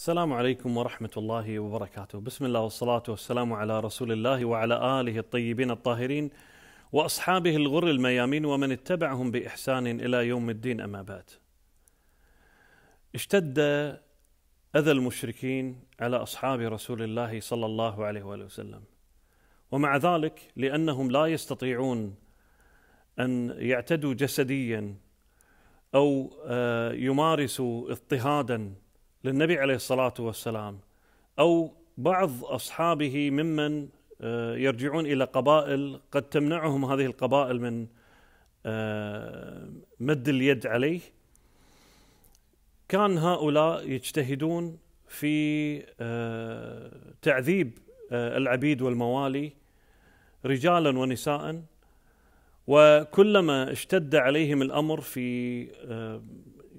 السلام عليكم ورحمة الله وبركاته، بسم الله والصلاة والسلام على رسول الله وعلى آله الطيبين الطاهرين وأصحابه الغر الميامين ومن اتبعهم بإحسان إلى يوم الدين أما بعد. اشتد أذى المشركين على أصحاب رسول الله صلى الله عليه وآله وسلم. ومع ذلك لأنهم لا يستطيعون أن يعتدوا جسديا أو آه، يمارسوا اضطهادا للنبي عليه الصلاه والسلام او بعض اصحابه ممن آه، يرجعون الى قبائل قد تمنعهم هذه القبائل من آه، مد اليد عليه كان هؤلاء يجتهدون في آه، تعذيب العبيد والموالي رجالا ونساء وكلما اشتد عليهم الامر في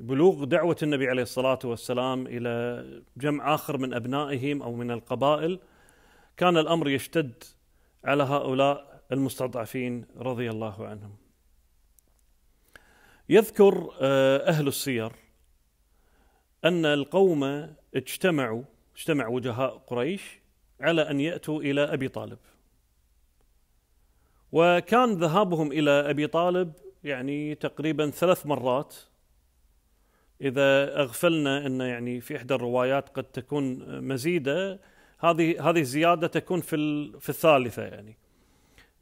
بلوغ دعوة النبي عليه الصلاة والسلام إلى جمع آخر من أبنائهم أو من القبائل كان الأمر يشتد على هؤلاء المستضعفين رضي الله عنهم يذكر آه، أهل السير أن القوم اجتمعوا اجتمع وجهاء قريش على أن يأتوا إلى أبي طالب وكان ذهابهم إلى أبي طالب يعني تقريبا ثلاث مرات اذا اغفلنا ان يعني في احدى الروايات قد تكون مزيده هذه هذه الزياده تكون في في الثالثه يعني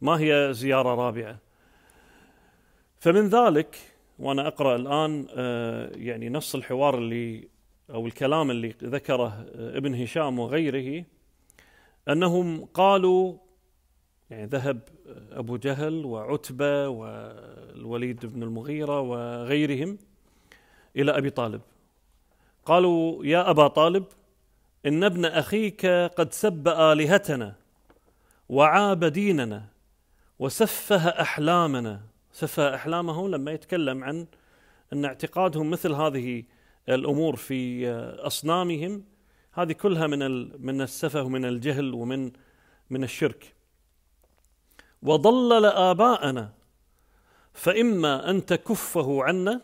ما هي زياره رابعه فمن ذلك وانا اقرا الان آه، يعني نص الحوار اللي او الكلام اللي ذكره آه، ابن هشام وغيره انهم قالوا يعني ذهب آه، ابو جهل وعتبه والوليد بن المغيره وغيرهم إلى أبي طالب قالوا يا أبا طالب إن ابن أخيك قد سب آلهتنا وعاب ديننا وسفه أحلامنا سفه أحلامه لما يتكلم عن أن اعتقادهم مثل هذه الأمور في أصنامهم هذه كلها من من السفه ومن الجهل ومن من الشرك وضلل آباءنا فإما أن تكفه عنا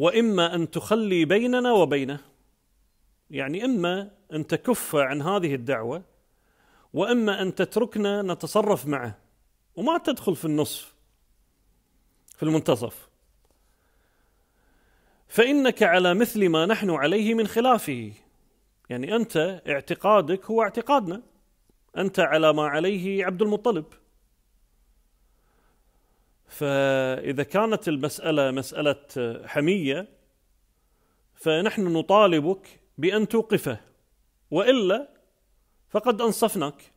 واما ان تخلي بيننا وبينه يعني اما ان تكف عن هذه الدعوه واما ان تتركنا نتصرف معه وما تدخل في النصف في المنتصف فانك على مثل ما نحن عليه من خلافه يعني انت اعتقادك هو اعتقادنا انت على ما عليه عبد المطلب فإذا كانت المسألة مسألة حمية فنحن نطالبك بأن توقفه وإلا فقد أنصفناك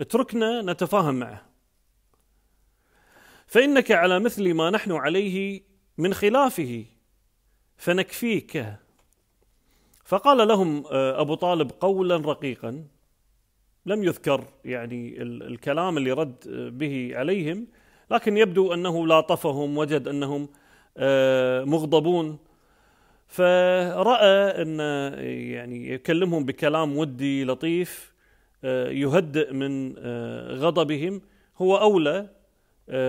اتركنا نتفاهم معه فإنك على مثل ما نحن عليه من خلافه فنكفيك فقال لهم آه، أبو طالب قولا رقيقا لم يذكر يعني الكلام اللي رد به عليهم لكن يبدو انه لاطفهم وجد انهم آه، مغضبون فراى ان يعني يكلمهم بكلام ودي لطيف آه، يهدئ من آه، غضبهم هو اولى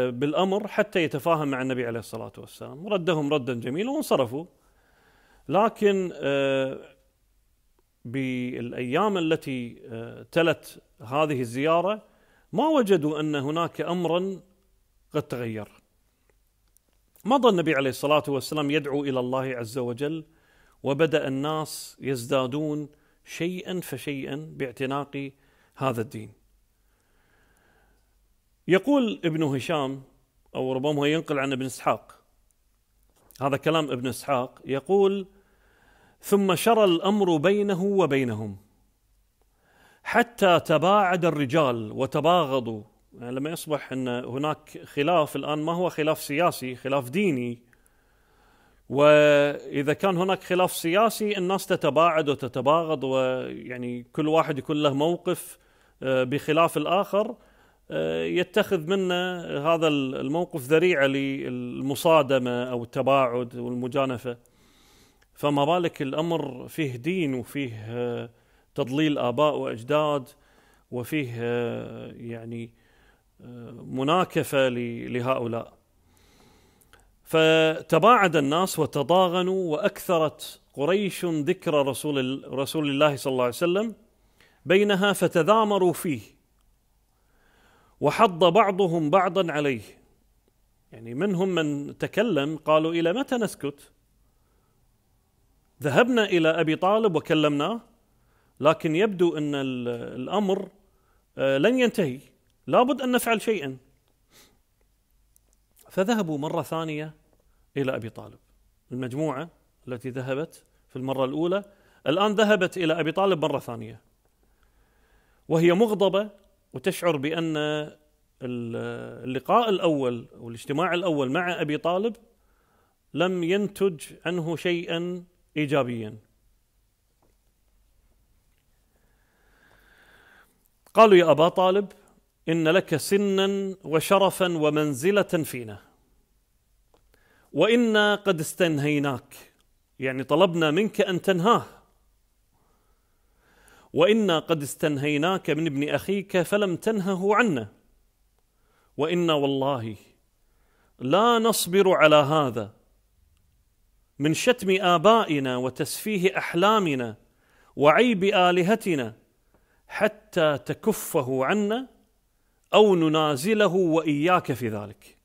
بالامر حتى يتفاهم مع النبي عليه الصلاه والسلام ردهم ردا جميلا وانصرفوا لكن بالايام التي تلت هذه الزياره ما وجدوا ان هناك امرا قد تغير مضى النبي عليه الصلاة والسلام يدعو إلى الله عز وجل وبدأ الناس يزدادون شيئا فشيئا باعتناق هذا الدين يقول ابن هشام أو ربما ينقل عن ابن اسحاق هذا كلام ابن اسحاق يقول ثم شرى الأمر بينه وبينهم حتى تباعد الرجال وتباغضوا لما يصبح ان هناك خلاف الان ما هو خلاف سياسي خلاف ديني واذا كان هناك خلاف سياسي الناس تتباعد وتتباغض ويعني كل واحد يكون له موقف آه، بخلاف الاخر آه، يتخذ منه هذا الموقف ذريعه للمصادمه او التباعد والمجانفه فما بالك الامر فيه دين وفيه آه، تضليل اباء واجداد وفيه يعني مناكفه لهؤلاء فتباعد الناس وتضاغنوا واكثرت قريش ذكر رسول رسول الله صلى الله عليه وسلم بينها فتذامروا فيه وحض بعضهم بعضا عليه يعني منهم من تكلم قالوا الى متى نسكت ذهبنا الى ابي طالب وكلمناه لكن يبدو ان الامر آه، لن ينتهي لابد ان نفعل شيئا فذهبوا مره ثانيه الى ابي طالب المجموعه التي ذهبت في المره الاولى الان ذهبت الى ابي طالب مره ثانيه وهي مغضبه وتشعر بان اللقاء الاول والاجتماع الاول مع ابي طالب لم ينتج عنه شيئا ايجابيا قالوا يا ابا طالب ان لك سنا وشرفا ومنزله فينا وانا قد استنهيناك يعني طلبنا منك ان تنهاه وانا قد استنهيناك من ابن اخيك فلم تنهه عنا وانا والله لا نصبر على هذا من شتم ابائنا وتسفيه احلامنا وعيب الهتنا حتى تكفه عنا او ننازله واياك في ذلك.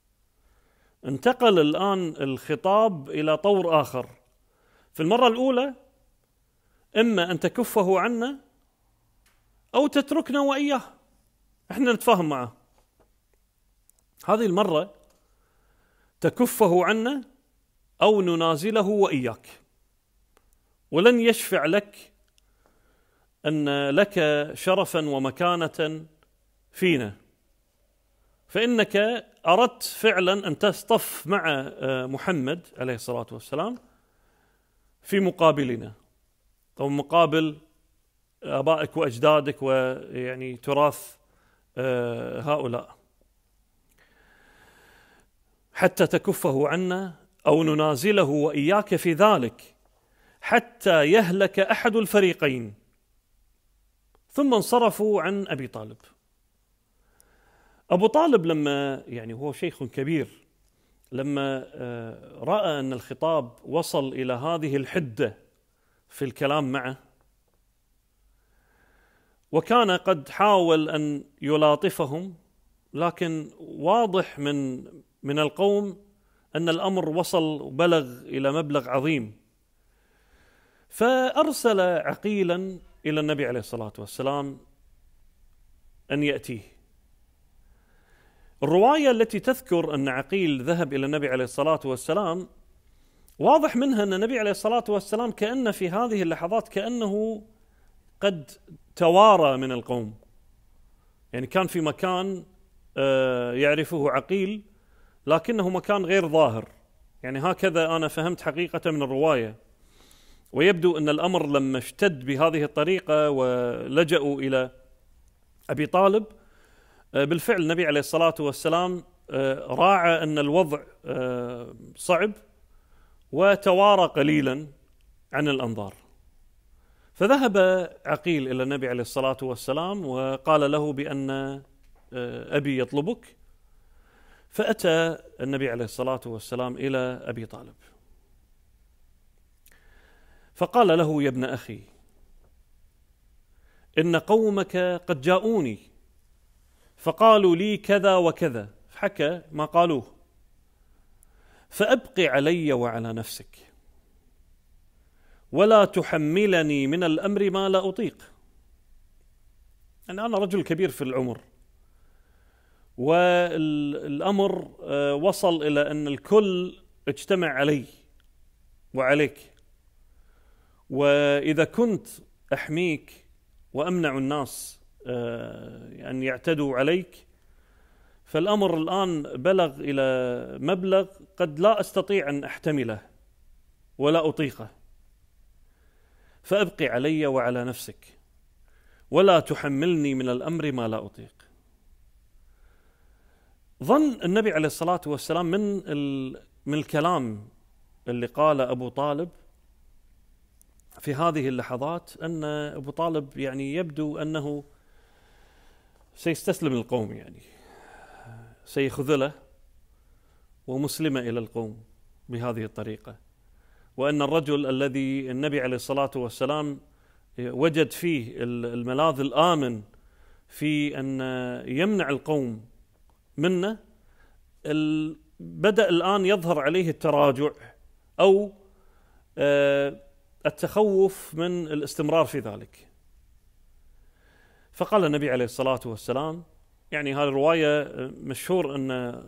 انتقل الان الخطاب الى طور اخر. في المره الاولى اما ان تكفه عنا او تتركنا واياه. احنا نتفاهم معه. هذه المره تكفه عنا او ننازله واياك. ولن يشفع لك ان لك شرفا ومكانه فينا فإنك أردت فعلا أن تصطف مع آه، محمد عليه الصلاة والسلام في مقابلنا أو مقابل آبائك وأجدادك ويعني تراث آه، هؤلاء حتى تكفه عنا أو ننازله وإياك في ذلك حتى يهلك أحد الفريقين ثم انصرفوا عن أبي طالب أبو طالب لما يعني هو شيخ كبير لما آه، رأى أن الخطاب وصل إلى هذه الحدة في الكلام معه وكان قد حاول أن يلاطفهم لكن واضح من من القوم أن الأمر وصل وبلغ إلى مبلغ عظيم فأرسل عقيلا إلى النبي عليه الصلاة والسلام أن يأتيه الرواية التي تذكر أن عقيل ذهب إلى النبي عليه الصلاة والسلام واضح منها أن النبي عليه الصلاة والسلام كأن في هذه اللحظات كأنه قد توارى من القوم يعني كان في مكان آه، يعرفه عقيل لكنه مكان غير ظاهر يعني هكذا أنا فهمت حقيقة من الرواية ويبدو أن الأمر لما اشتد بهذه الطريقة ولجأوا إلى أبي طالب آه، بالفعل النبي عليه الصلاة والسلام آه، راعى أن الوضع آه، صعب وتوارى قليلا عن الأنظار فذهب عقيل إلى النبي عليه الصلاة والسلام وقال له بأن أبي يطلبك فأتى النبي عليه الصلاة والسلام إلى أبي طالب فقال له يا ابن أخي إن قومك قد جاءوني فقالوا لي كذا وكذا حكى ما قالوه فابقي علي وعلى نفسك ولا تحملني من الامر ما لا اطيق يعني انا رجل كبير في العمر والامر آه، وصل الى ان الكل اجتمع علي وعليك واذا كنت احميك وامنع الناس آه، أن يعتدوا عليك فالأمر الآن بلغ إلى مبلغ قد لا أستطيع أن أحتمله ولا أطيقه فأبقي علي وعلى نفسك ولا تحملني من الأمر ما لا أطيق ظن النبي عليه الصلاة والسلام من من الكلام اللي قال أبو طالب في هذه اللحظات أن أبو طالب يعني يبدو أنه سيستسلم القوم يعني سيخذله ومسلمة إلى القوم بهذه الطريقة وأن الرجل الذي النبي عليه الصلاة والسلام وجد فيه الملاذ الآمن في أن يمنع القوم منه بدأ الآن يظهر عليه التراجع أو آه، التخوف من الاستمرار في ذلك فقال النبي عليه الصلاة والسلام يعني هذه الرواية مشهور أن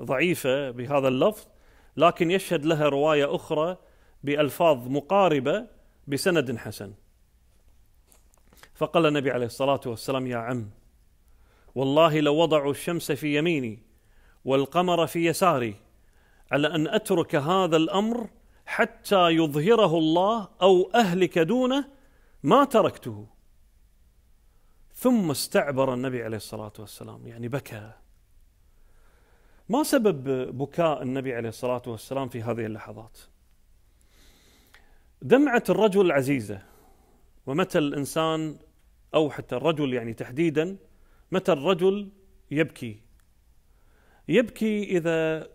ضعيفة بهذا اللفظ لكن يشهد لها رواية أخرى بألفاظ مقاربة بسند حسن فقال النبي عليه الصلاة والسلام يا عم والله لو وضعوا الشمس في يميني والقمر في يساري على أن أترك هذا الأمر حتى يظهره الله أو أهلك دونه ما تركته ثم استعبر النبي عليه الصلاه والسلام يعني بكى ما سبب بكاء النبي عليه الصلاه والسلام في هذه اللحظات دمعه الرجل العزيزه ومتى الانسان او حتى الرجل يعني تحديدا متى الرجل يبكي يبكي اذا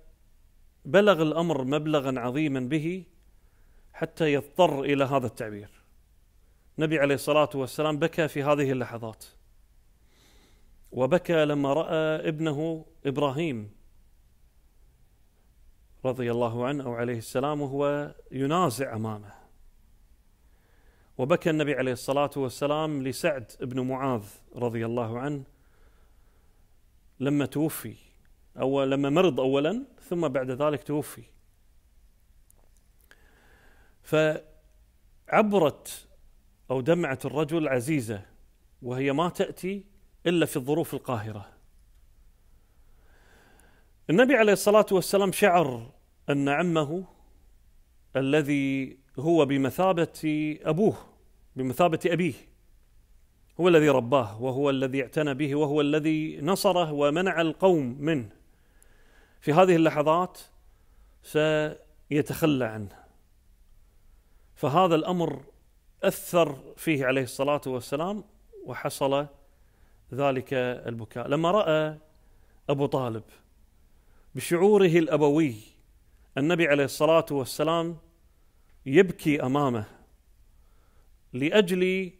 بلغ الامر مبلغا عظيما به حتى يضطر الى هذا التعبير النبي عليه الصلاه والسلام بكى في هذه اللحظات وبكى لما راى ابنه ابراهيم رضي الله عنه او عليه السلام وهو ينازع امامه وبكى النبي عليه الصلاه والسلام لسعد بن معاذ رضي الله عنه لما توفي او لما مرض اولا ثم بعد ذلك توفي فعبرت او دمعه الرجل عزيزه وهي ما تاتي إلا في الظروف القاهرة النبي عليه الصلاة والسلام شعر أن عمه الذي هو بمثابة أبوه بمثابة أبيه هو الذي رباه وهو الذي اعتنى به وهو الذي نصره ومنع القوم منه في هذه اللحظات سيتخلى عنه فهذا الأمر أثر فيه عليه الصلاة والسلام وحصل ذلك البكاء لما راى ابو طالب بشعوره الابوي النبي عليه الصلاه والسلام يبكي امامه لاجل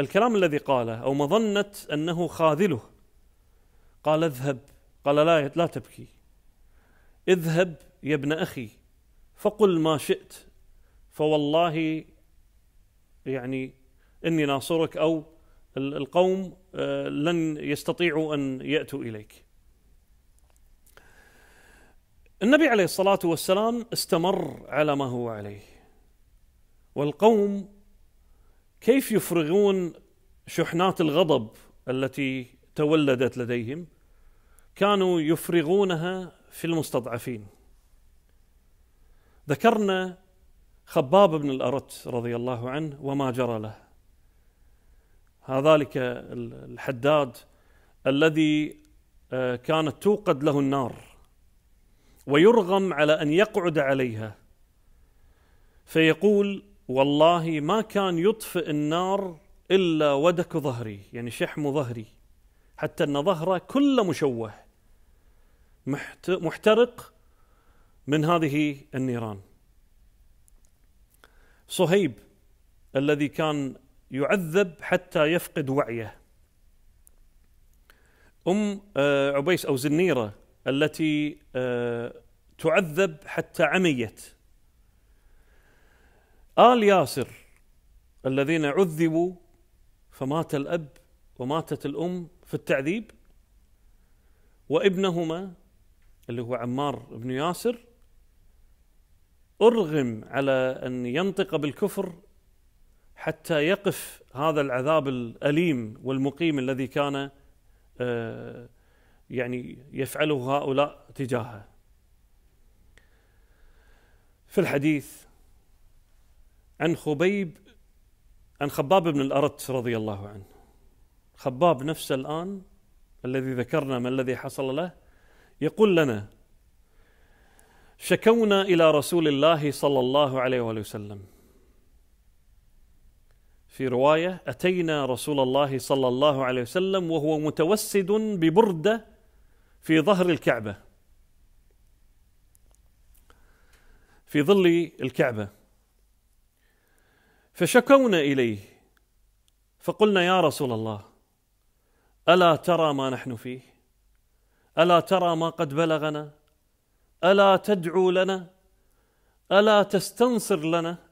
الكلام الذي قاله او مظنه انه خاذله قال اذهب قال لا لا تبكي اذهب يا ابن اخي فقل ما شئت فوالله يعني اني ناصرك او القوم آه، لن يستطيعوا ان ياتوا اليك. النبي عليه الصلاه والسلام استمر على ما هو عليه. والقوم كيف يفرغون شحنات الغضب التي تولدت لديهم؟ كانوا يفرغونها في المستضعفين. ذكرنا خباب بن الارت رضي الله عنه وما جرى له. هذلك الحداد الذي آه، كانت توقد له النار ويرغم على ان يقعد عليها فيقول والله ما كان يطفئ النار الا ودك ظهري يعني شحم ظهري حتى ان ظهره كله مشوه محترق من هذه النيران صهيب الذي كان يعذب حتى يفقد وعيه أم آه، عبيس أو زنيرة التي آه، تعذب حتى عميت آل ياسر الذين عذبوا فمات الأب وماتت الأم في التعذيب وابنهما اللي هو عمار بن ياسر أرغم على أن ينطق بالكفر حتى يقف هذا العذاب الاليم والمقيم الذي كان آه، يعني يفعله هؤلاء تجاهه في الحديث عن خبيب عن خباب بن الارت رضي الله عنه خباب نفسه الان الذي ذكرنا ما الذي حصل له يقول لنا شكونا الى رسول الله صلى الله عليه واله وسلم في رواية أتينا رسول الله صلى الله عليه وسلم وهو متوسد ببردة في ظهر الكعبة في ظل الكعبة فشكونا إليه فقلنا يا رسول الله ألا ترى ما نحن فيه ألا ترى ما قد بلغنا ألا تدعو لنا ألا تستنصر لنا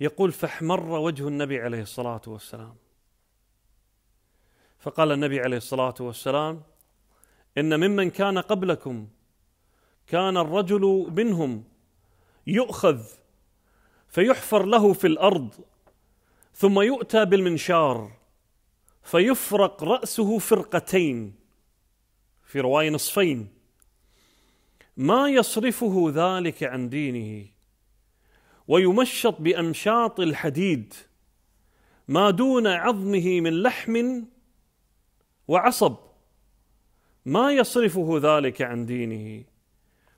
يقول فاحمر وجه النبي عليه الصلاه والسلام فقال النبي عليه الصلاه والسلام ان ممن كان قبلكم كان الرجل منهم يؤخذ فيحفر له في الارض ثم يؤتى بالمنشار فيفرق راسه فرقتين في روايه نصفين ما يصرفه ذلك عن دينه ويمشط بامشاط الحديد ما دون عظمه من لحم وعصب ما يصرفه ذلك عن دينه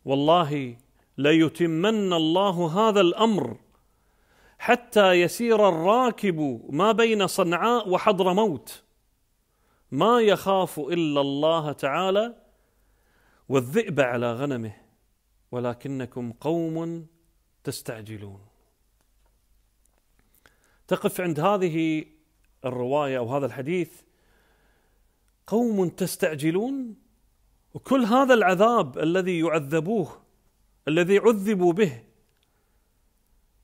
والله ليتمن الله هذا الامر حتى يسير الراكب ما بين صنعاء وحضرموت ما يخاف الا الله تعالى والذئب على غنمه ولكنكم قوم تستعجلون تقف عند هذه الروايه او هذا الحديث قوم تستعجلون وكل هذا العذاب الذي يعذبوه الذي عذبوا به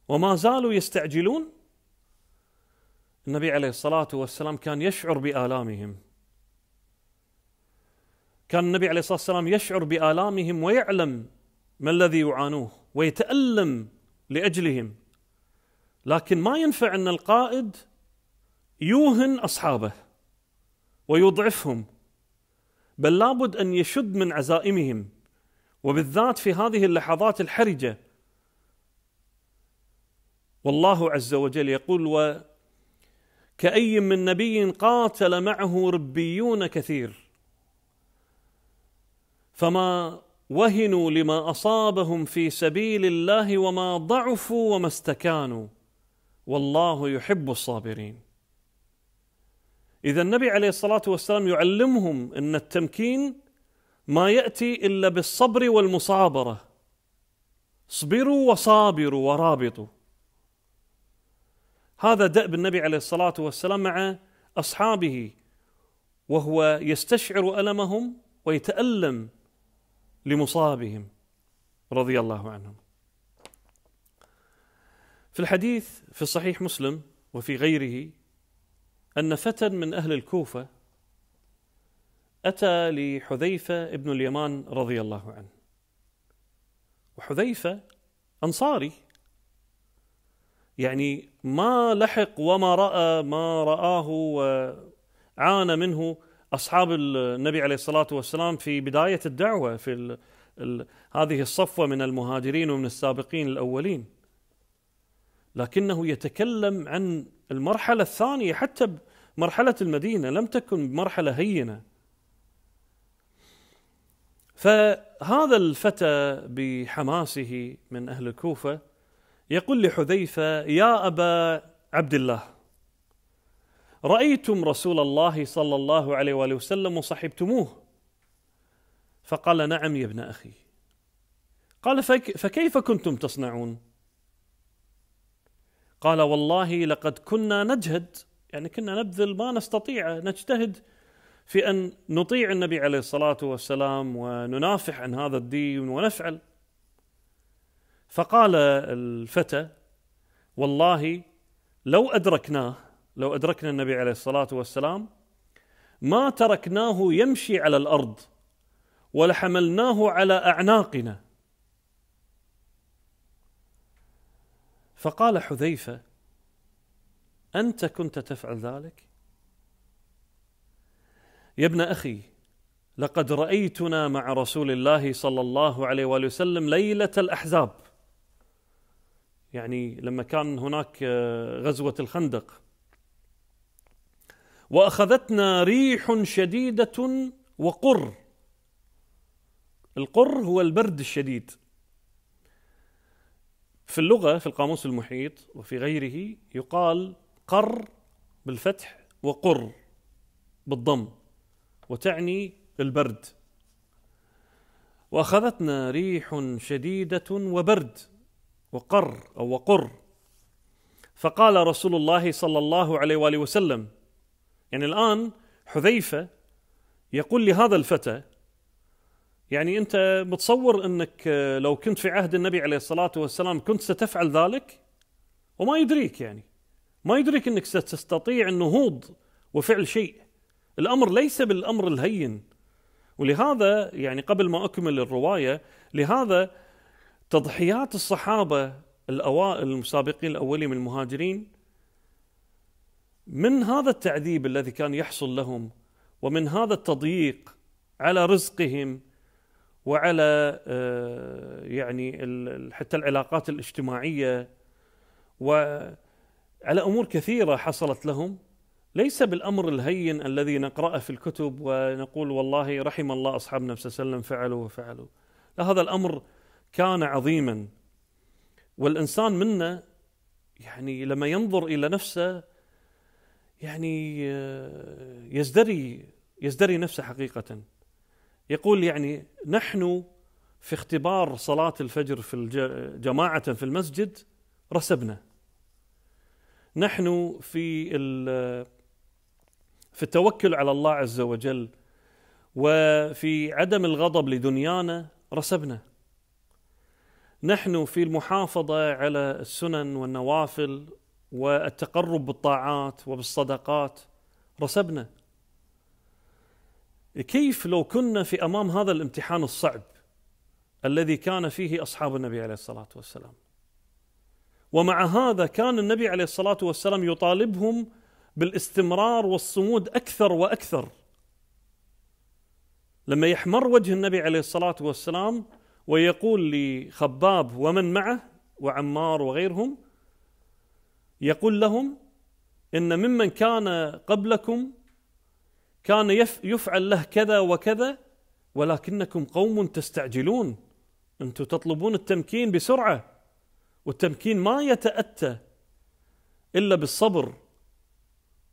وما زالوا يستعجلون النبي عليه الصلاه والسلام كان يشعر بالامهم كان النبي عليه الصلاه والسلام يشعر بالامهم ويعلم ما الذي يعانوه ويتألم لأجلهم لكن ما ينفع أن القائد يوهن أصحابه ويضعفهم بل لابد أن يشد من عزائمهم وبالذات في هذه اللحظات الحرجة والله عز وجل يقول و كأي من نبي قاتل معه ربيون كثير فما وهنوا لما اصابهم في سبيل الله وما ضعفوا وما استكانوا والله يحب الصابرين اذا النبي عليه الصلاه والسلام يعلمهم ان التمكين ما ياتي الا بالصبر والمصابره اصبروا وصابروا ورابطوا هذا دأب النبي عليه الصلاه والسلام مع اصحابه وهو يستشعر المهم ويتالم لمصابهم رضي الله عنهم في الحديث في صحيح مسلم وفي غيره أن فتى من أهل الكوفة أتى لحذيفة ابن اليمان رضي الله عنه وحذيفة أنصاري يعني ما لحق وما رأى ما رآه وعانى منه اصحاب النبي عليه الصلاه والسلام في بدايه الدعوه في الـ الـ هذه الصفوه من المهاجرين ومن السابقين الاولين لكنه يتكلم عن المرحله الثانيه حتى مرحله المدينه لم تكن مرحله هينه فهذا الفتى بحماسه من اهل الكوفه يقول لحذيفه يا ابا عبد الله رايتم رسول الله صلى الله عليه واله وسلم وصحبتموه فقال نعم يا ابن اخي قال فكيف كنتم تصنعون قال والله لقد كنا نجهد يعني كنا نبذل ما نستطيع نجتهد في ان نطيع النبي عليه الصلاه والسلام وننافح عن هذا الدين ونفعل فقال الفتى والله لو ادركناه لو أدركنا النبي عليه الصلاة والسلام ما تركناه يمشي على الأرض ولحملناه على أعناقنا فقال حذيفة أنت كنت تفعل ذلك يا ابن أخي لقد رأيتنا مع رسول الله صلى الله عليه وآله وسلم ليلة الأحزاب يعني لما كان هناك آه، غزوة الخندق واخذتنا ريح شديده وقر القر هو البرد الشديد في اللغه في القاموس المحيط وفي غيره يقال قر بالفتح وقر بالضم وتعني البرد واخذتنا ريح شديده وبرد وقر او وقر فقال رسول الله صلى الله عليه واله وسلم يعني الآن حذيفة يقول لهذا الفتى يعني أنت متصور أنك آه، لو كنت في عهد النبي عليه الصلاة والسلام كنت ستفعل ذلك وما يدريك يعني ما يدرك أنك ستستطيع النهوض وفعل شيء الأمر ليس بالأمر الهين ولهذا يعني قبل ما أكمل الرواية لهذا تضحيات الصحابة الأوائل المسابقين الأولين من المهاجرين من هذا التعذيب الذي كان يحصل لهم ومن هذا التضييق على رزقهم وعلى آه، يعني حتى العلاقات الاجتماعيه وعلى امور كثيره حصلت لهم ليس بالامر الهين الذي نقراه في الكتب ونقول والله رحم الله اصحاب نفسه صلى الله عليه وسلم فعلوا وفعلوا لا هذا الامر كان عظيما والانسان منا يعني لما ينظر الى نفسه يعني آه، يزدري يزدري نفسه حقيقة يقول يعني نحن في اختبار صلاة الفجر في جماعة في المسجد رسبنا نحن في في التوكل على الله عز وجل وفي عدم الغضب لدنيانا رسبنا نحن في المحافظة على السنن والنوافل والتقرب بالطاعات وبالصدقات رسبنا كيف لو كنا في امام هذا الامتحان الصعب الذي كان فيه اصحاب النبي عليه الصلاه والسلام ومع هذا كان النبي عليه الصلاه والسلام يطالبهم بالاستمرار والصمود اكثر واكثر لما يحمر وجه النبي عليه الصلاه والسلام ويقول لخباب ومن معه وعمار وغيرهم يقول لهم ان ممن كان قبلكم كان يفعل له كذا وكذا ولكنكم قوم تستعجلون انتم تطلبون التمكين بسرعه والتمكين ما يتاتى الا بالصبر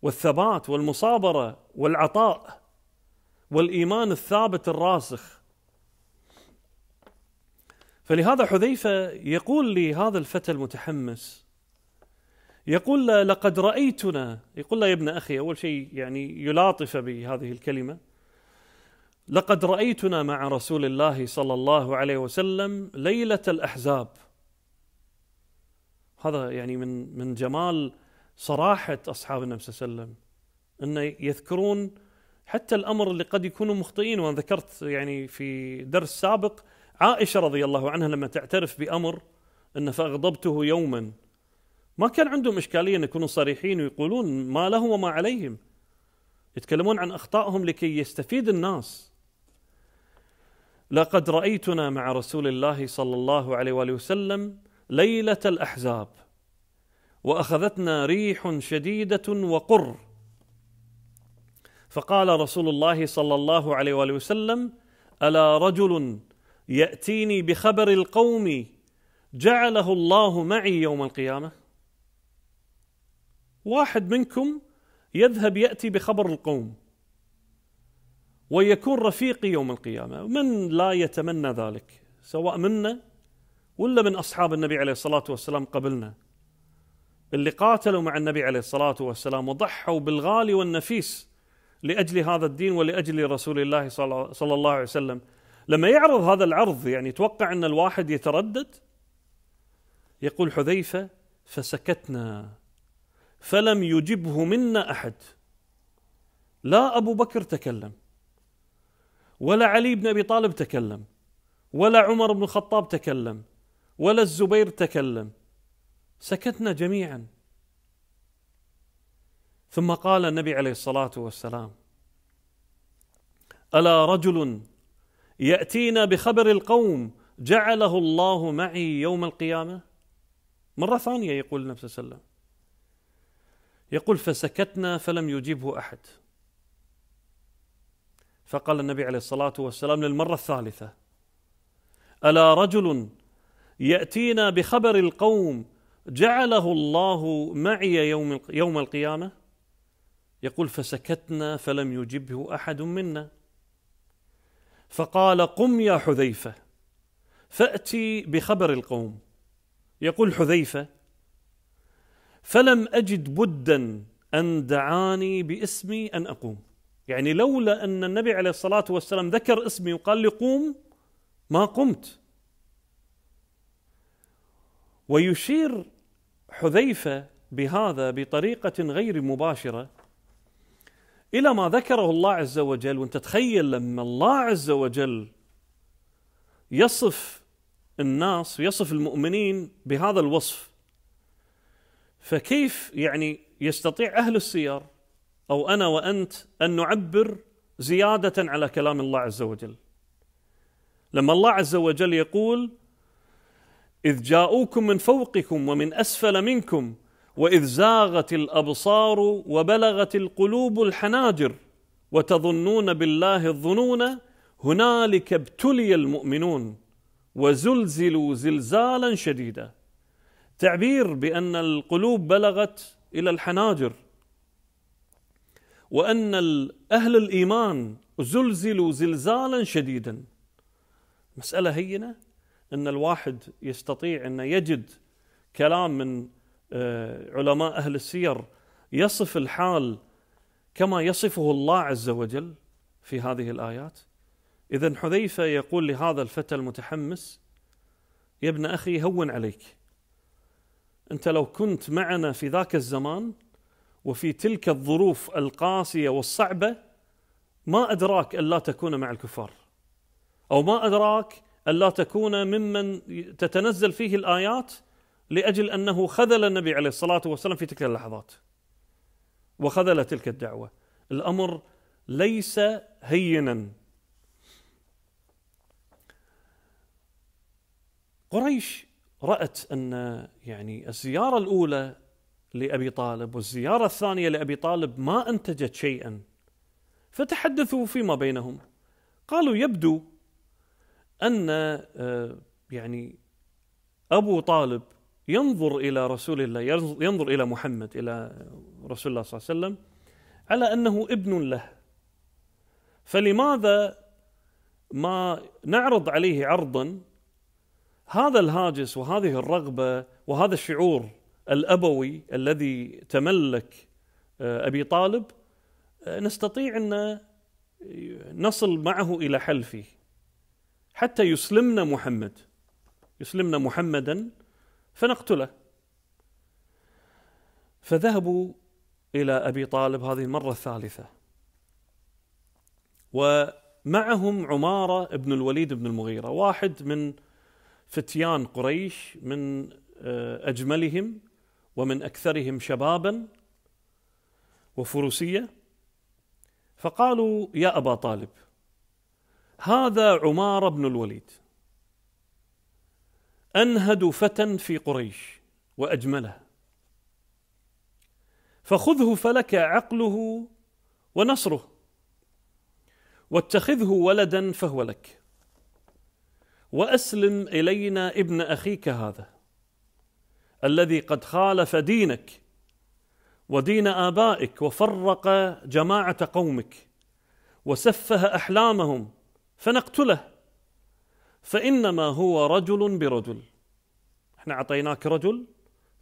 والثبات والمصابره والعطاء والايمان الثابت الراسخ فلهذا حذيفه يقول لهذا الفتى المتحمس يقول لقد رأيتنا يقول يا ابن أخي أول شيء يعني يلاطف بهذه الكلمة لقد رأيتنا مع رسول الله صلى الله عليه وسلم ليلة الأحزاب هذا يعني من من جمال صراحة أصحاب النبي صلى الله عليه وسلم أنه يذكرون حتى الأمر اللي قد يكونوا مخطئين وأنا ذكرت يعني في درس سابق عائشة رضي الله عنها لما تعترف بأمر أن فأغضبته يوما ما كان عندهم إشكالية أن يكونوا صريحين ويقولون ما لهم وما عليهم يتكلمون عن أخطائهم لكي يستفيد الناس لقد رأيتنا مع رسول الله صلى الله عليه وآله وسلم ليلة الأحزاب وأخذتنا ريح شديدة وقر فقال رسول الله صلى الله عليه وآله وسلم ألا رجل يأتيني بخبر القوم جعله الله معي يوم القيامه واحد منكم يذهب ياتي بخبر القوم ويكون رفيقي يوم القيامه من لا يتمنى ذلك سواء منا ولا من اصحاب النبي عليه الصلاه والسلام قبلنا اللي قاتلوا مع النبي عليه الصلاه والسلام وضحوا بالغالي والنفيس لاجل هذا الدين ولاجل رسول الله صلى الله عليه وسلم لما يعرض هذا العرض يعني يتوقع ان الواحد يتردد يقول حذيفه فسكتنا فلم يجبه منا احد لا ابو بكر تكلم ولا علي بن ابي طالب تكلم ولا عمر بن الخطاب تكلم ولا الزبير تكلم سكتنا جميعا ثم قال النبي عليه الصلاه والسلام الا رجل ياتينا بخبر القوم جعله الله معي يوم القيامه مره ثانيه يقول النبي صلى الله عليه وسلم يقول فسكتنا فلم يجيبه احد فقال النبي عليه الصلاه والسلام للمره الثالثه الا رجل ياتينا بخبر القوم جعله الله معي يوم يوم القيامه يقول فسكتنا فلم يجبه احد منا فقال قم يا حذيفه فاتي بخبر القوم يقول حذيفه فلم اجد بدا ان دعاني باسمي ان اقوم يعني لولا ان النبي عليه الصلاه والسلام ذكر اسمي وقال لي قوم ما قمت ويشير حذيفه بهذا بطريقه غير مباشره الى ما ذكره الله عز وجل وانت تخيل لما الله عز وجل يصف الناس ويصف المؤمنين بهذا الوصف فكيف يعني يستطيع اهل السير او انا وانت ان نعبر زياده على كلام الله عز وجل لما الله عز وجل يقول اذ جاءوكم من فوقكم ومن اسفل منكم واذ زاغت الابصار وبلغت القلوب الحناجر وتظنون بالله الظنون هنالك ابتلي المؤمنون وزلزلوا زلزالا شديدا تعبير بان القلوب بلغت الى الحناجر وان اهل الايمان زلزلوا زلزالا شديدا مساله هينه ان الواحد يستطيع ان يجد كلام من آه، علماء اهل السير يصف الحال كما يصفه الله عز وجل في هذه الايات اذا حذيفه يقول لهذا الفتى المتحمس يا ابن اخي هون عليك انت لو كنت معنا في ذاك الزمان وفي تلك الظروف القاسيه والصعبه ما ادراك الا تكون مع الكفار او ما ادراك الا تكون ممن تتنزل فيه الايات لاجل انه خذل النبي عليه الصلاه والسلام في تلك اللحظات وخذل تلك الدعوه الامر ليس هينا قريش رأت أن يعني الزيارة الأولى لأبي طالب والزيارة الثانية لأبي طالب ما أنتجت شيئا فتحدثوا فيما بينهم قالوا يبدو أن آه، يعني أبو طالب ينظر إلى رسول الله ينظر إلى محمد إلى رسول الله صلى الله عليه وسلم على أنه ابن له فلماذا ما نعرض عليه عرضا هذا الهاجس وهذه الرغبه وهذا الشعور الابوي الذي تملك آه، ابي طالب آه، نستطيع ان نصل معه الى حل فيه حتى يسلمنا محمد يسلمنا محمدا فنقتله فذهبوا الى ابي طالب هذه المره الثالثه ومعهم عماره بن الوليد بن المغيره واحد من فتيان قريش من آه، اجملهم ومن اكثرهم شبابا وفروسيه فقالوا يا ابا طالب هذا عمار بن الوليد انهد فتى في قريش واجمله فخذه فلك عقله ونصره واتخذه ولدا فهو لك واسلم الينا ابن اخيك هذا الذي قد خالف دينك ودين ابائك وفرق جماعه قومك وسفه احلامهم فنقتله فانما هو رجل برجل احنا اعطيناك رجل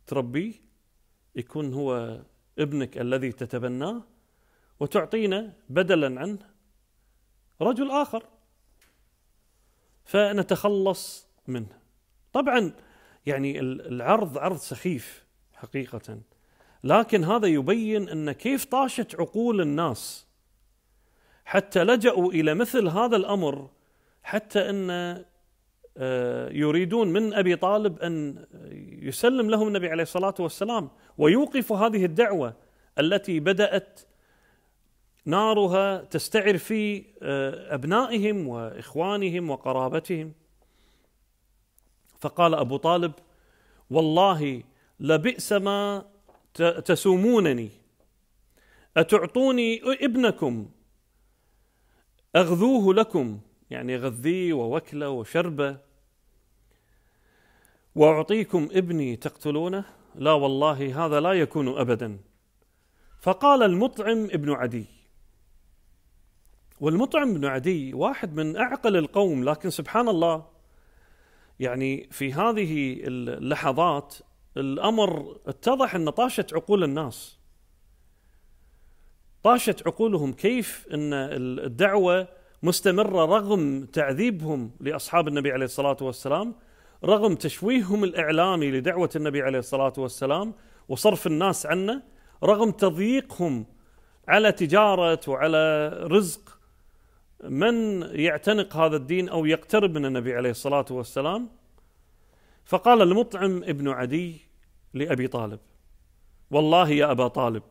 تربيه يكون هو ابنك الذي تتبناه وتعطينا بدلا عنه رجل اخر فنتخلص منه طبعا يعني العرض عرض سخيف حقيقه لكن هذا يبين ان كيف طاشت عقول الناس حتى لجأوا الى مثل هذا الامر حتى ان آه، يريدون من ابي طالب ان يسلم لهم النبي عليه الصلاه والسلام ويوقف هذه الدعوه التي بدأت نارها تستعر في آه، ابنائهم واخوانهم وقرابتهم فقال ابو طالب والله لبئس ما تسومونني اتعطوني ابنكم اغذوه لكم يعني غذيه ووكله وشربه واعطيكم ابني تقتلونه لا والله هذا لا يكون ابدا فقال المطعم ابن عدي والمطعم بن عدي واحد من اعقل القوم لكن سبحان الله يعني في هذه اللحظات الامر اتضح ان طاشت عقول الناس طاشت عقولهم كيف ان الدعوه مستمره رغم تعذيبهم لاصحاب النبي عليه الصلاه والسلام رغم تشويههم الاعلامي لدعوه النبي عليه الصلاه والسلام وصرف الناس عنه رغم تضييقهم على تجاره وعلى رزق من يعتنق هذا الدين او يقترب من النبي عليه الصلاه والسلام فقال المطعم ابن عدي لابي طالب والله يا ابا طالب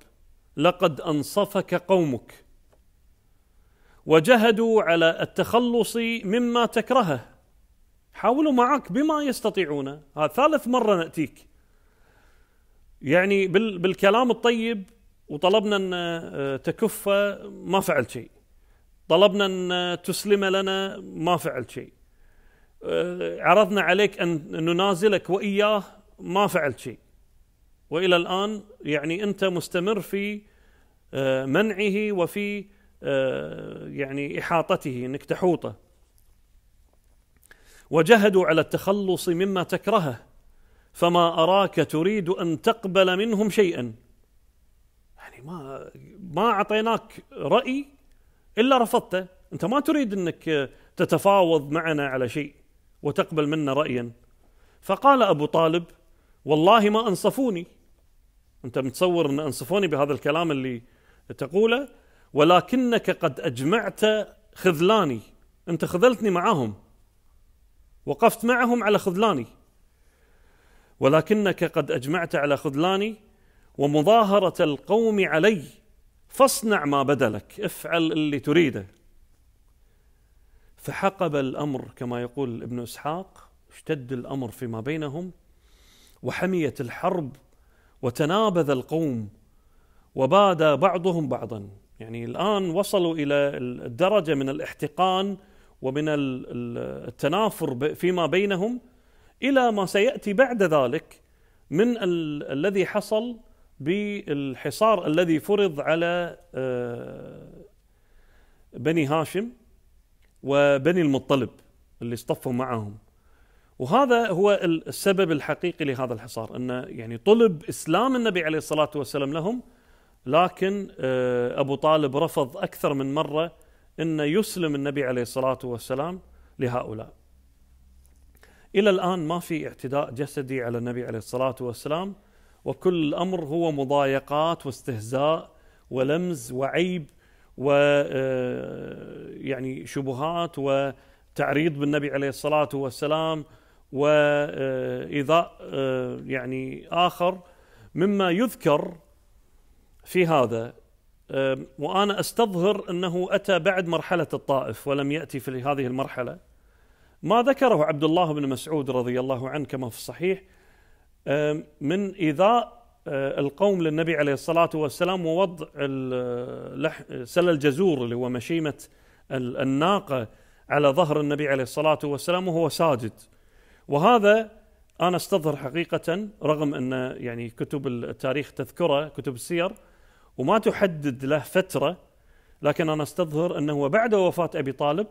لقد انصفك قومك وجهدوا على التخلص مما تكرهه حاولوا معك بما يستطيعونه هذا ثالث مره ناتيك يعني بالكلام الطيب وطلبنا ان آه، تكف ما فعل شيء طلبنا أن تسلم لنا ما فعلت شيء أه، عرضنا عليك أن ننازلك وإياه ما فعلت شيء والى الان يعني انت مستمر في أه، منعه وفي أه، يعني احاطته انك تحوطه وجهدوا على التخلص مما تكرهه فما اراك تريد ان تقبل منهم شيئا يعني ما ما اعطيناك راي الا رفضته انت ما تريد انك تتفاوض معنا على شيء وتقبل منا رايا فقال ابو طالب والله ما انصفوني انت متصور ان انصفوني بهذا الكلام اللي تقوله ولكنك قد اجمعت خذلاني انت خذلتني معهم وقفت معهم على خذلاني ولكنك قد اجمعت على خذلاني ومظاهره القوم علي فاصنع ما بدلك افعل اللي تريده فحقب الامر كما يقول ابن اسحاق اشتد الامر فيما بينهم وحميت الحرب وتنابذ القوم وبادى بعضهم بعضا يعني الان وصلوا الى الدرجه من الاحتقان ومن التنافر فيما بينهم الى ما سياتي بعد ذلك من ال- الذي حصل بالحصار الذي فرض على آه، بني هاشم وبني المطلب اللي اصطفوا معهم وهذا هو السبب الحقيقي لهذا الحصار انه يعني طلب اسلام النبي عليه الصلاه والسلام لهم لكن آه، ابو طالب رفض اكثر من مره انه يسلم النبي عليه الصلاه والسلام لهؤلاء. الى الان ما في اعتداء جسدي على النبي عليه الصلاه والسلام وكل الامر هو مضايقات واستهزاء ولمز وعيب و آه، يعني شبهات وتعريض بالنبي عليه الصلاه والسلام وايذاء آه، آه، يعني اخر مما يذكر في هذا وانا استظهر انه اتى بعد مرحله الطائف ولم ياتي في هذه المرحله ما ذكره عبد الله بن مسعود رضي الله عنه كما في الصحيح من إيذاء آه، القوم للنبي عليه الصلاة والسلام ووضع آه، سل الجزور اللي هو مشيمة الناقة على ظهر النبي عليه الصلاة والسلام وهو ساجد وهذا أنا استظهر حقيقة رغم أن يعني كتب التاريخ تذكره كتب السير وما تحدد له فترة لكن أنا استظهر أنه بعد وفاة أبي طالب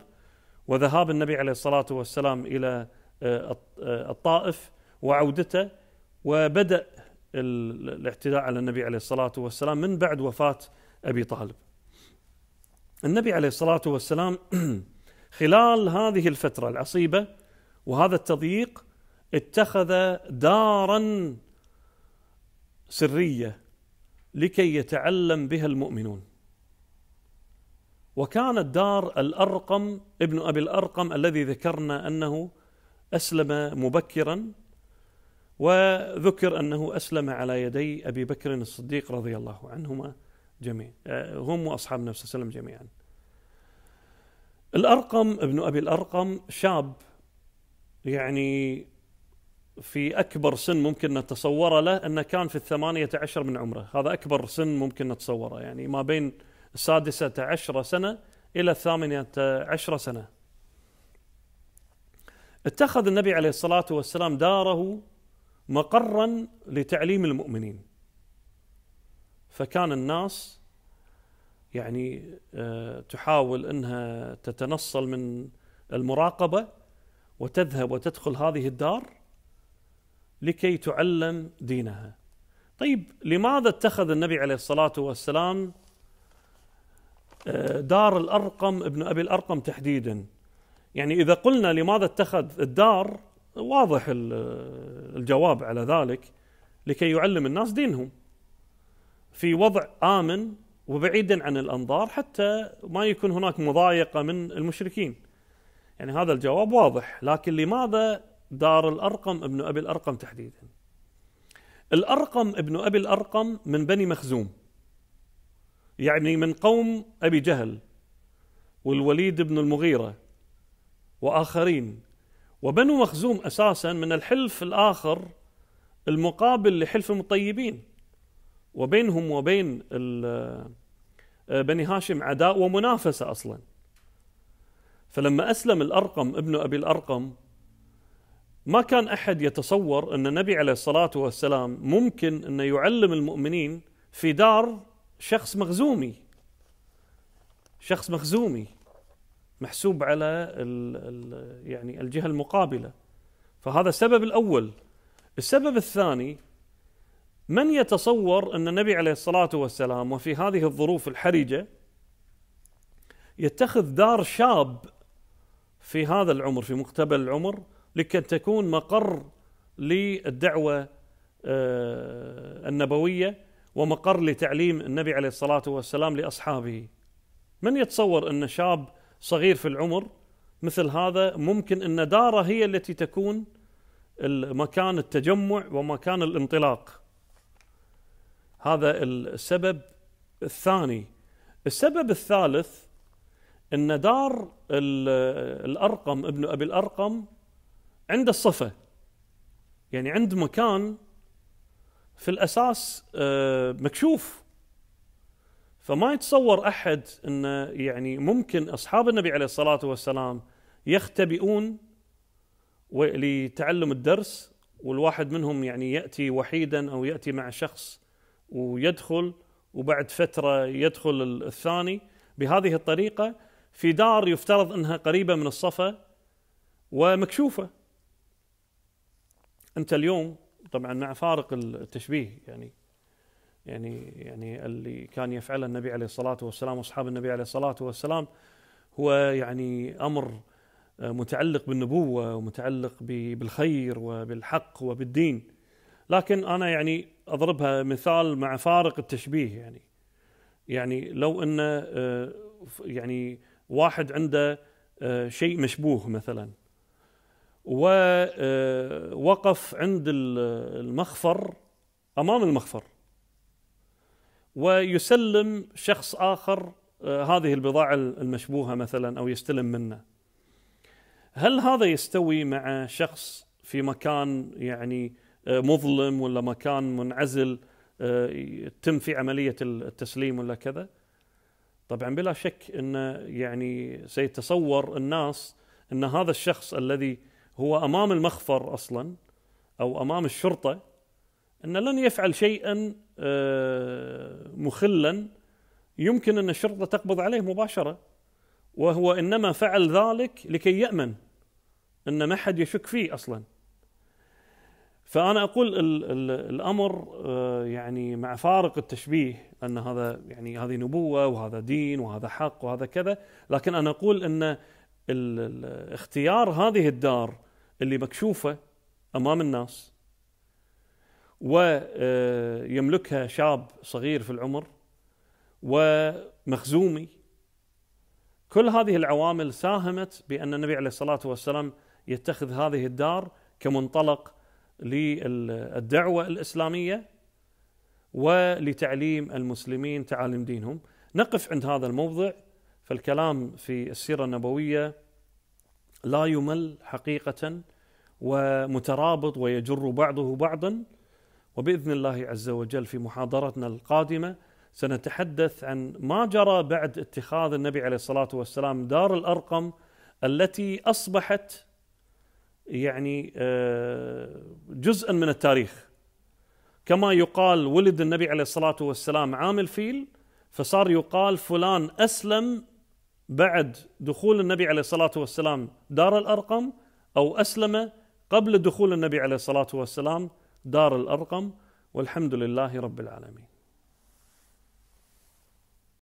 وذهاب النبي عليه الصلاة والسلام إلى آه، الطائف وعودته وبدأ الاعتداء على النبي عليه الصلاة والسلام من بعد وفاة أبي طالب النبي عليه الصلاة والسلام خلال هذه الفترة العصيبة وهذا التضييق اتخذ دارا سرية لكي يتعلم بها المؤمنون وكانت دار الأرقم ابن أبي الأرقم الذي ذكرنا أنه أسلم مبكرا وذكر أنه أسلم على يدي أبي بكر الصديق رضي الله عنهما جميع آه، هم وأصحاب النبي صلى الله عليه وسلم جميعا الأرقم ابن أبي الأرقم شاب يعني في أكبر سن ممكن نتصوره له أنه كان في الثمانية عشر من عمره هذا أكبر سن ممكن نتصوره يعني ما بين السادسة عشرة سنة إلى الثامنة عشرة سنة اتخذ النبي عليه الصلاة والسلام داره مقرا لتعليم المؤمنين فكان الناس يعني آه، تحاول انها تتنصل من المراقبه وتذهب وتدخل هذه الدار لكي تعلم دينها. طيب لماذا اتخذ النبي عليه الصلاه والسلام آه، دار الارقم ابن ابي الارقم تحديدا؟ يعني اذا قلنا لماذا اتخذ الدار واضح الجواب على ذلك لكي يعلم الناس دينهم في وضع آمن وبعيدا عن الأنظار حتى ما يكون هناك مضايقة من المشركين يعني هذا الجواب واضح لكن لماذا دار الأرقم ابن أبي الأرقم تحديدا الأرقم ابن أبي الأرقم من بني مخزوم يعني من قوم أبي جهل والوليد بن المغيرة وآخرين وبنو مخزوم اساسا من الحلف الاخر المقابل لحلف المطيبين وبينهم وبين آه، بني هاشم عداء ومنافسه اصلا فلما اسلم الارقم ابن ابي الارقم ما كان احد يتصور ان النبي عليه الصلاه والسلام ممكن انه يعلم المؤمنين في دار شخص مخزومي شخص مخزومي محسوب على ال ال يعني الجهه المقابله فهذا السبب الاول السبب الثاني من يتصور ان النبي عليه الصلاه والسلام وفي هذه الظروف الحرجه يتخذ دار شاب في هذا العمر في مقتبل العمر لكي تكون مقر للدعوه آه، النبويه ومقر لتعليم النبي عليه الصلاه والسلام لاصحابه. من يتصور ان شاب صغير في العمر مثل هذا ممكن ان داره هي التي تكون مكان التجمع ومكان الانطلاق هذا السبب الثاني السبب الثالث ان دار الارقم ابن ابي الارقم عند الصفه يعني عند مكان في الاساس آه، مكشوف فما يتصور احد ان يعني ممكن اصحاب النبي عليه الصلاه والسلام يختبئون لتعلم الدرس والواحد منهم يعني ياتي وحيدا او ياتي مع شخص ويدخل وبعد فتره يدخل الثاني بهذه الطريقه في دار يفترض انها قريبه من الصفا ومكشوفه. انت اليوم طبعا مع فارق التشبيه يعني يعني يعني اللي كان يفعله النبي عليه الصلاه والسلام واصحاب النبي عليه الصلاه والسلام هو يعني امر آه، متعلق بالنبوه ومتعلق بالخير وبالحق وبالدين لكن انا يعني اضربها مثال مع فارق التشبيه يعني يعني لو ان آه، يعني واحد عنده آه، شيء مشبوه مثلا ووقف عند المخفر امام المخفر ويسلم شخص اخر آه، هذه البضاعه المشبوهه مثلا او يستلم منه. هل هذا يستوي مع شخص في مكان يعني آه، مظلم ولا مكان منعزل آه، تم في عمليه التسليم ولا كذا؟ طبعا بلا شك ان يعني سيتصور الناس ان هذا الشخص الذي هو امام المخفر اصلا او امام الشرطه أن لن يفعل شيئا آه، مخلا يمكن أن الشرطة تقبض عليه مباشرة وهو إنما فعل ذلك لكي يأمن أن ما حد يشك فيه أصلا فأنا أقول الأمر آه، يعني مع فارق التشبيه أن هذا يعني هذه نبوة وهذا دين وهذا حق وهذا كذا لكن أنا أقول أن اختيار هذه الدار اللي مكشوفة أمام الناس ويملكها شاب صغير في العمر ومخزومي كل هذه العوامل ساهمت بأن النبي عليه الصلاة والسلام يتخذ هذه الدار كمنطلق للدعوة الإسلامية ولتعليم المسلمين تعاليم دينهم نقف عند هذا الموضع فالكلام في السيرة النبوية لا يمل حقيقة ومترابط ويجر بعضه بعضا وباذن الله عز وجل في محاضرتنا القادمه سنتحدث عن ما جرى بعد اتخاذ النبي عليه الصلاه والسلام دار الارقم التي اصبحت يعني آه، جزءا من التاريخ كما يقال ولد النبي عليه الصلاه والسلام عام الفيل فصار يقال فلان اسلم بعد دخول النبي عليه الصلاه والسلام دار الارقم او اسلم قبل دخول النبي عليه الصلاه والسلام دار الأرقم والحمد لله رب العالمين